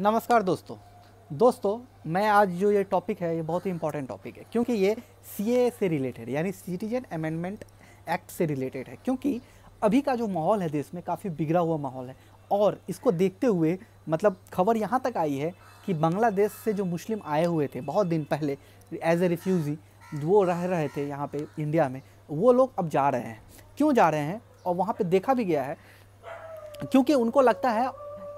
नमस्कार दोस्तों दोस्तों मैं आज जो ये टॉपिक है ये बहुत ही इंपॉर्टेंट टॉपिक है क्योंकि ये सी से रिलेटेड यानी सिटीजन अमेंडमेंट एक्ट से रिलेटेड है क्योंकि अभी का जो माहौल है देश में काफ़ी बिगड़ा हुआ माहौल है और इसको देखते हुए मतलब खबर यहाँ तक आई है कि बांग्लादेश से जो मुस्लिम आए हुए थे बहुत दिन पहले एज ए रिफ्यूज़ी वो रह रहे थे यहाँ पे इंडिया में वो लोग अब जा रहे हैं क्यों जा रहे हैं और वहाँ पे देखा भी गया है क्योंकि उनको लगता है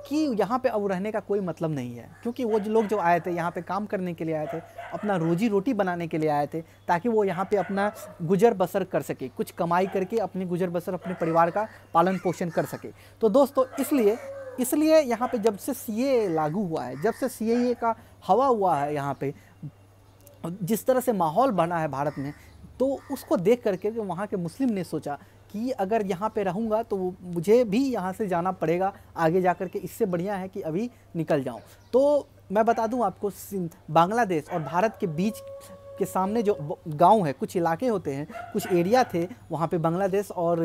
कि यहाँ पे अब रहने का कोई मतलब नहीं है क्योंकि वो जो लोग जो आए थे यहाँ पे काम करने के लिए आए थे अपना रोजी रोटी बनाने के लिए आए थे ताकि वो यहाँ पे अपना गुजर बसर कर सके कुछ कमाई करके अपने गुजर बसर अपने परिवार का पालन पोषण कर सके तो दोस्तों इसलिए इसलिए यहाँ पे जब से सी लागू हुआ है जब से सी का हवा हुआ है यहाँ पे जिस तरह से माहौल बना है भारत में तो उसको देख करके वहाँ के मुस्लिम ने सोचा कि अगर यहाँ पे रहूँगा तो मुझे भी यहाँ से जाना पड़ेगा आगे जा कर के इससे बढ़िया है कि अभी निकल जाऊँ तो मैं बता दूँ आपको बांग्लादेश और भारत के बीच के सामने जो गांव है कुछ इलाके होते हैं कुछ एरिया थे वहाँ पे बांग्लादेश और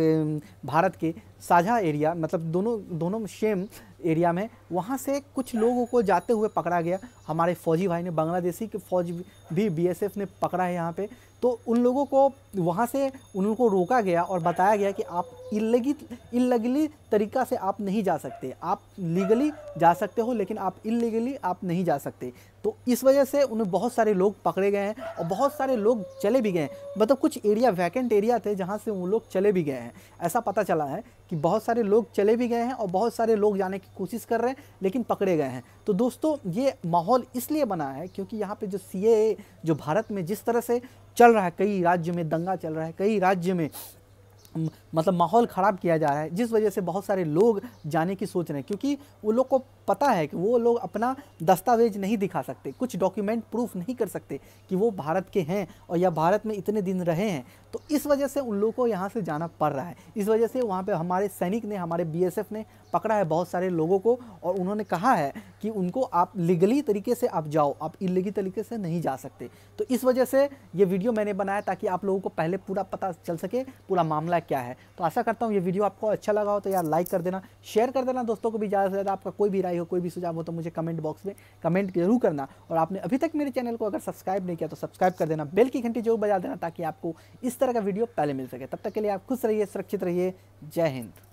भारत के साझा एरिया मतलब दोनों दोनों सेम एरिया में वहाँ से कुछ लोगों को जाते हुए पकड़ा गया हमारे फौजी भाई ने बांग्लादेशी के फौज भी बीएसएफ ने पकड़ा है यहाँ पे तो उन लोगों को वहाँ से उन लोगों को रोका गया और बताया गया कि आप इलगी इलगली तरीका से आप नहीं जा सकते आप लीगली जा सकते हो लेकिन आप इलीगली आप नहीं जा सकते तो इस वजह से उन्हें बहुत सारे लोग पकड़े गए हैं और बहुत सारे लोग चले भी गए हैं मतलब कुछ एरिया वैकेंट एरिया थे जहाँ से वो लोग चले भी गए हैं ऐसा पता चला है कि बहुत सारे लोग चले भी गए हैं और बहुत सारे लोग जाने की कोशिश कर रहे हैं लेकिन पकड़े गए हैं तो दोस्तों ये माहौल इसलिए बना है क्योंकि यहाँ पर जो सी जो भारत में जिस तरह से चल रहा है कई राज्य में दंगा चल रहा है कई राज्य में मतलब माहौल ख़राब किया जा रहा है जिस वजह से बहुत सारे लोग जाने की सोच रहे हैं क्योंकि वो लोग को पता है कि वो लोग अपना दस्तावेज नहीं दिखा सकते कुछ डॉक्यूमेंट प्रूफ नहीं कर सकते कि वो भारत के हैं और या भारत में इतने दिन रहे हैं तो इस वजह से उन लोगों को यहाँ से जाना पड़ रहा है इस वजह से वहाँ पर हमारे सैनिक ने हमारे बी ने पकड़ा है बहुत सारे लोगों को और उन्होंने कहा है कि उनको आप लीगली तरीके से आप जाओ आप इलीगली तरीके से नहीं जा सकते तो इस वजह से ये वीडियो मैंने बनाया ताकि आप लोगों को पहले पूरा पता चल सके पूरा मामला हमारा क्या है तो आशा करता हूँ ये वीडियो आपको अच्छा लगा हो तो यार लाइक कर देना शेयर कर देना दोस्तों को भी ज़्यादा से ज़्यादा आपका कोई भी राय हो कोई भी सुझाव हो तो मुझे कमेंट बॉक्स में कमेंट जरूर करना और आपने अभी तक मेरे चैनल को अगर सब्सक्राइब नहीं किया तो सब्सक्राइब कर देना बेल की घंटी जरूर बजा देना ताकि आपको इस तरह का वीडियो पहले मिल सके तब तक के लिए आप खुश रहिए सुरक्षित रहिए जय हिंद